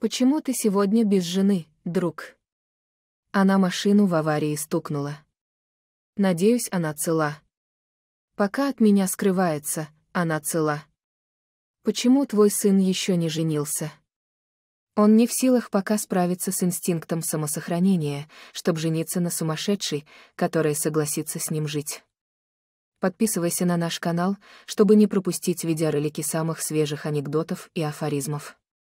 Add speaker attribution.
Speaker 1: «Почему ты сегодня без жены, друг?» Она машину в аварии стукнула. Надеюсь, она цела. Пока от меня скрывается, она цела. Почему твой сын еще не женился? Он не в силах пока справиться с инстинктом самосохранения, чтобы жениться на сумасшедшей, которая согласится с ним жить. Подписывайся на наш канал, чтобы не пропустить видеоролики самых свежих анекдотов и афоризмов.